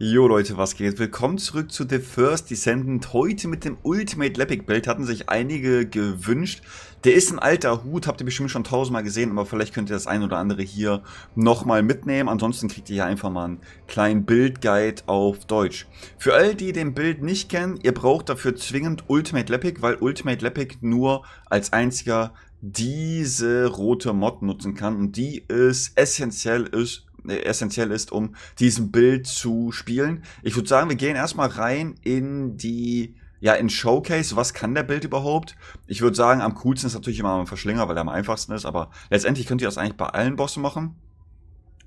Jo Leute, was geht? Willkommen zurück zu The First Descendant. Heute mit dem Ultimate Lepic Build hatten sich einige gewünscht. Der ist ein alter Hut, habt ihr bestimmt schon tausendmal gesehen, aber vielleicht könnt ihr das ein oder andere hier nochmal mitnehmen. Ansonsten kriegt ihr hier einfach mal einen kleinen Bildguide auf Deutsch. Für all die den Bild nicht kennen, ihr braucht dafür zwingend Ultimate Lepic, weil Ultimate Lepic nur als einziger diese rote Mod nutzen kann und die ist essentiell ist essentiell ist, um diesem Bild zu spielen. Ich würde sagen, wir gehen erstmal rein in die, ja, in Showcase. Was kann der Bild überhaupt? Ich würde sagen, am coolsten ist natürlich immer am Verschlinger, weil er am einfachsten ist, aber letztendlich könnt ihr das eigentlich bei allen Bossen machen.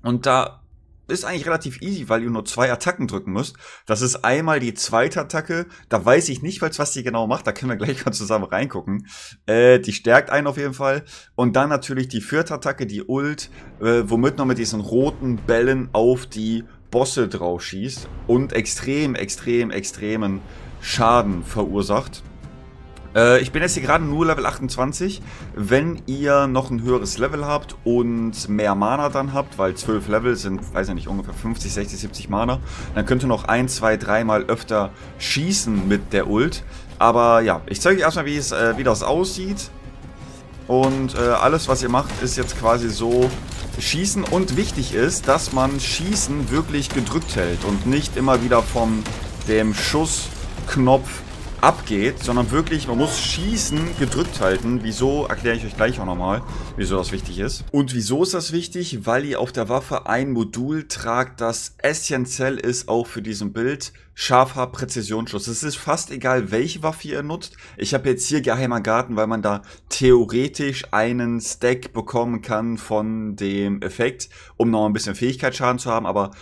Und da ist eigentlich relativ easy, weil ihr nur zwei Attacken drücken müsst. Das ist einmal die zweite Attacke. Da weiß ich nicht, was die genau macht. Da können wir gleich mal zusammen reingucken. Äh, die stärkt einen auf jeden Fall. Und dann natürlich die vierte Attacke, die Ult, äh, womit man mit diesen roten Bällen auf die Bosse drauf schießt und extrem, extrem, extremen Schaden verursacht. Äh, ich bin jetzt hier gerade nur Level 28. Wenn ihr noch ein höheres Level habt und mehr Mana dann habt, weil 12 Level sind, weiß ich nicht, ungefähr 50, 60, 70 Mana, dann könnt ihr noch ein, zwei, dreimal öfter schießen mit der Ult. Aber ja, ich zeige euch erstmal, wie, es, äh, wie das aussieht. Und äh, alles, was ihr macht, ist jetzt quasi so schießen. Und wichtig ist, dass man Schießen wirklich gedrückt hält und nicht immer wieder von dem Schussknopf abgeht, sondern wirklich, man muss schießen, gedrückt halten. Wieso, erkläre ich euch gleich auch nochmal, wieso das wichtig ist. Und wieso ist das wichtig? Weil ihr auf der Waffe ein Modul tragt, das essentiell ist, auch für diesen Bild. Scharfer Präzisionsschuss. Es ist fast egal, welche Waffe ihr nutzt. Ich habe jetzt hier Geheimer Garten, weil man da theoretisch einen Stack bekommen kann von dem Effekt, um noch ein bisschen Fähigkeitsschaden zu haben, aber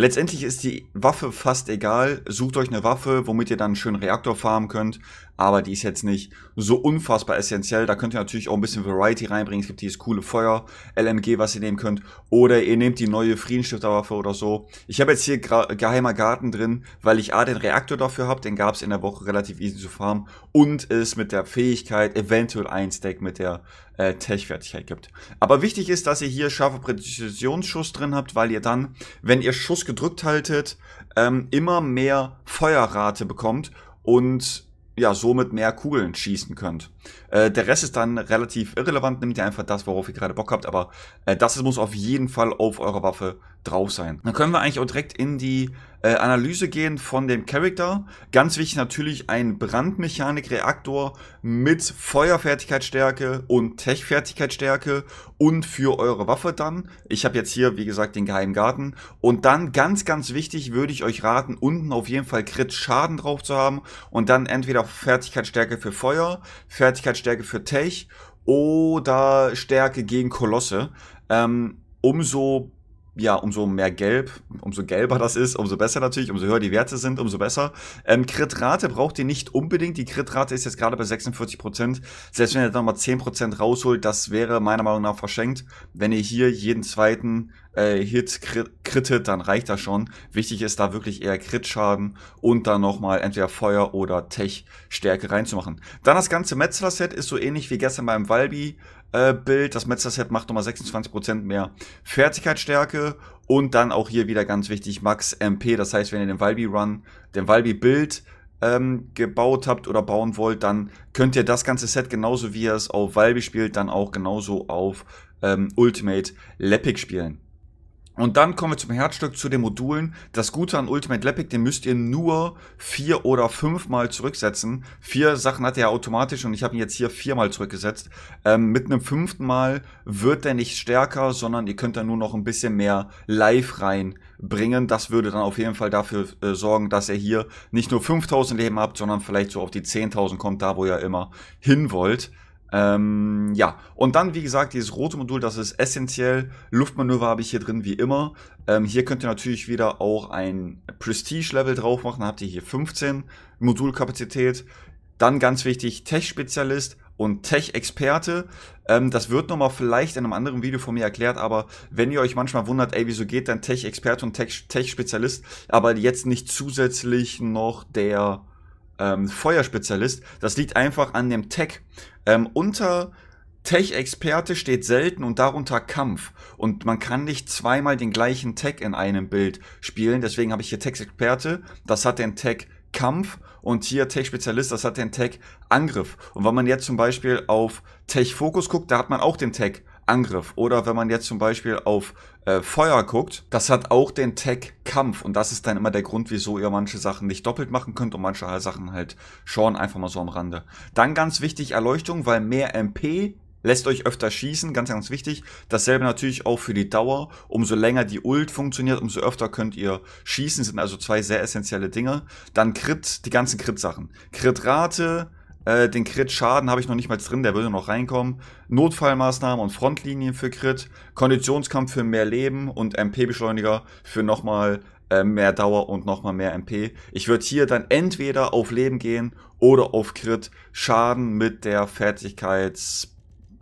Letztendlich ist die Waffe fast egal. Sucht euch eine Waffe, womit ihr dann einen schönen Reaktor farmen könnt aber die ist jetzt nicht so unfassbar essentiell. Da könnt ihr natürlich auch ein bisschen Variety reinbringen. Es gibt dieses coole Feuer, LMG, was ihr nehmen könnt. Oder ihr nehmt die neue Friedensstifterwaffe oder so. Ich habe jetzt hier geheimer Garten drin, weil ich A, den Reaktor dafür habe. Den gab es in der Woche relativ easy zu farmen. Und es mit der Fähigkeit eventuell ein Stack mit der äh, Tech-Fertigkeit gibt. Aber wichtig ist, dass ihr hier scharfe Präzisionsschuss drin habt, weil ihr dann, wenn ihr Schuss gedrückt haltet, ähm, immer mehr Feuerrate bekommt und ja, somit mehr Kugeln schießen könnt. Äh, der Rest ist dann relativ irrelevant, nehmt ihr einfach das, worauf ihr gerade Bock habt, aber äh, das muss auf jeden Fall auf eurer Waffe drauf sein. Dann können wir eigentlich auch direkt in die äh, Analyse gehen von dem Charakter. Ganz wichtig natürlich ein Brandmechanikreaktor mit Feuerfertigkeitsstärke und Tech-Fertigkeitsstärke und für eure Waffe dann. Ich habe jetzt hier, wie gesagt, den Geheimgarten. Und dann ganz, ganz wichtig würde ich euch raten, unten auf jeden Fall Crit-Schaden drauf zu haben und dann entweder Fertigkeitsstärke für Feuer, Fertigkeitsstärke für Tech oder Stärke gegen Kolosse. Ähm, umso ja, umso mehr gelb, umso gelber das ist, umso besser natürlich, umso höher die Werte sind, umso besser. Ähm, Kritrate braucht ihr nicht unbedingt. Die Kritrate ist jetzt gerade bei 46%. Selbst wenn ihr mal 10% rausholt, das wäre meiner Meinung nach verschenkt. Wenn ihr hier jeden zweiten äh, Hit krittet, dann reicht das schon. Wichtig ist da wirklich eher Kritschaden und dann nochmal entweder Feuer oder Tech-Stärke reinzumachen. Dann das ganze Metzler-Set ist so ähnlich wie gestern beim Walbi äh, Bild. Das Metzler-Set macht nochmal 26% mehr Fertigkeitsstärke. Und dann auch hier wieder ganz wichtig, Max MP. Das heißt, wenn ihr den Valby-Run, den Valby-Bild ähm, gebaut habt oder bauen wollt, dann könnt ihr das ganze Set genauso wie ihr es auf Valby spielt, dann auch genauso auf ähm, Ultimate Lepic spielen. Und dann kommen wir zum Herzstück zu den Modulen. Das Gute an Ultimate Lepic, den müsst ihr nur vier oder fünfmal zurücksetzen. Vier Sachen hat er automatisch und ich habe ihn jetzt hier viermal zurückgesetzt. Ähm, mit einem fünften Mal wird er nicht stärker, sondern ihr könnt da nur noch ein bisschen mehr Live reinbringen. Das würde dann auf jeden Fall dafür äh, sorgen, dass ihr hier nicht nur 5000 Leben habt, sondern vielleicht so auf die 10.000 kommt, da wo ihr immer hin wollt. Ähm, ja, und dann, wie gesagt, dieses rote Modul, das ist essentiell. Luftmanöver habe ich hier drin, wie immer. Ähm, hier könnt ihr natürlich wieder auch ein Prestige-Level drauf machen. Dann habt ihr hier 15 Modulkapazität. Dann ganz wichtig, Tech-Spezialist und Tech-Experte. Ähm, das wird nochmal vielleicht in einem anderen Video von mir erklärt, aber wenn ihr euch manchmal wundert, ey, wieso geht denn Tech-Experte und Tech-Spezialist, aber jetzt nicht zusätzlich noch der ähm, Feuerspezialist. Das liegt einfach an dem Tech. Ähm, unter Tech-Experte steht selten und darunter Kampf. Und man kann nicht zweimal den gleichen Tag in einem Bild spielen. Deswegen habe ich hier Tech-Experte. Das hat den Tag Kampf und hier Tech-Spezialist, das hat den Tag Angriff. Und wenn man jetzt zum Beispiel auf Tech-Fokus guckt, da hat man auch den Tag Angriff. Oder wenn man jetzt zum Beispiel auf äh, Feuer guckt, das hat auch den Tag Kampf. Und das ist dann immer der Grund, wieso ihr manche Sachen nicht doppelt machen könnt und manche Sachen halt schon einfach mal so am Rande. Dann ganz wichtig Erleuchtung, weil mehr MP lässt euch öfter schießen, ganz, ganz wichtig. Dasselbe natürlich auch für die Dauer. Umso länger die Ult funktioniert, umso öfter könnt ihr schießen. Das sind also zwei sehr essentielle Dinge. Dann Crit, die ganzen Crit-Sachen. Crit-Rate, äh, den Crit-Schaden habe ich noch nicht mal drin, der würde noch reinkommen. Notfallmaßnahmen und Frontlinien für Crit. Konditionskampf für mehr Leben und MP-Beschleuniger für nochmal äh, mehr Dauer und nochmal mehr MP. Ich würde hier dann entweder auf Leben gehen oder auf Crit. Schaden mit der Fertigkeits...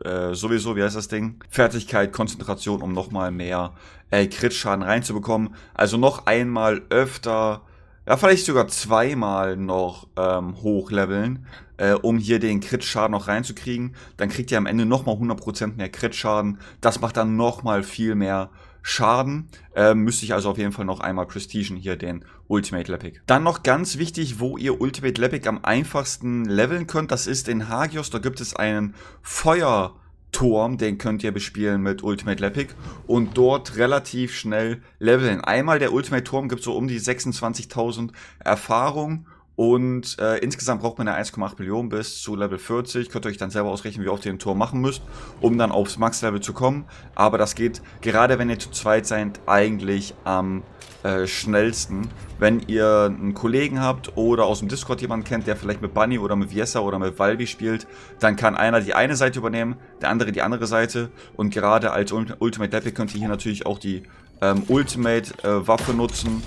Äh, sowieso, wie heißt das Ding? Fertigkeit, Konzentration, um nochmal mehr äh, Crit-Schaden reinzubekommen. Also noch einmal öfter ja, vielleicht sogar zweimal noch ähm, hochleveln, äh, um hier den Crit-Schaden noch reinzukriegen. Dann kriegt ihr am Ende nochmal 100% mehr Crit-Schaden. Das macht dann nochmal viel mehr Schaden. Ähm, müsste ich also auf jeden Fall noch einmal Prestigen hier den Ultimate Lepic. Dann noch ganz wichtig, wo ihr Ultimate Lepic am einfachsten leveln könnt. Das ist in Hagios. Da gibt es einen Feuer- Turm, den könnt ihr bespielen mit Ultimate Lepic und dort relativ schnell leveln. Einmal der Ultimate Turm gibt so um die 26.000 Erfahrung und äh, insgesamt braucht man ja 1,8 Millionen bis zu Level 40. Könnt ihr euch dann selber ausrechnen, wie oft ihr den Turm machen müsst, um dann aufs Max-Level zu kommen. Aber das geht, gerade wenn ihr zu zweit seid, eigentlich am äh, schnellsten. Wenn ihr einen Kollegen habt oder aus dem Discord jemanden kennt, der vielleicht mit Bunny oder mit Viesa oder mit Valvi spielt, dann kann einer die eine Seite übernehmen, der andere die andere Seite. Und gerade als Ultimate Epic könnt ihr hier natürlich auch die ähm, Ultimate äh, Waffe nutzen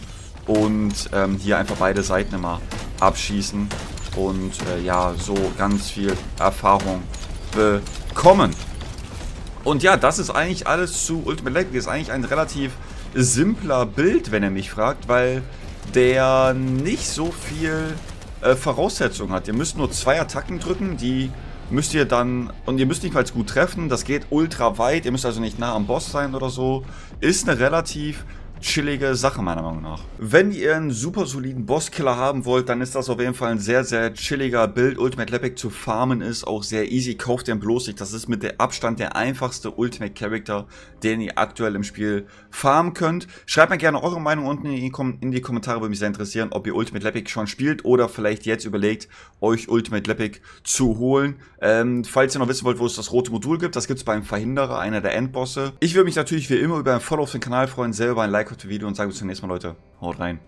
und ähm, hier einfach beide Seiten immer abschießen und äh, ja, so ganz viel Erfahrung bekommen. Und ja, das ist eigentlich alles zu Ultimate Epic. Das ist eigentlich ein relativ simpler Bild, wenn er mich fragt, weil der nicht so viel äh, Voraussetzung hat. Ihr müsst nur zwei Attacken drücken, die müsst ihr dann, und ihr müsst nicht mal gut treffen, das geht ultra weit, ihr müsst also nicht nah am Boss sein oder so. Ist eine relativ chillige Sache meiner Meinung nach. Wenn ihr einen super soliden Bosskiller haben wollt, dann ist das auf jeden Fall ein sehr, sehr chilliger Bild. Ultimate Lepic zu farmen ist auch sehr easy. Kauft den bloß nicht. Das ist mit der Abstand der einfachste Ultimate Character, den ihr aktuell im Spiel farmen könnt. Schreibt mir gerne eure Meinung unten in die, Kommentare. Würde mich sehr interessieren, ob ihr Ultimate Lepic schon spielt oder vielleicht jetzt überlegt, euch Ultimate Lepic zu holen. Ähm, falls ihr noch wissen wollt, wo es das rote Modul gibt, das gibt es beim Verhinderer, einer der Endbosse. Ich würde mich natürlich wie immer über ein Follow auf den Kanal freuen, selber ein Like Record-Video und sage bis zum nächsten Mal, Leute. Haut rein.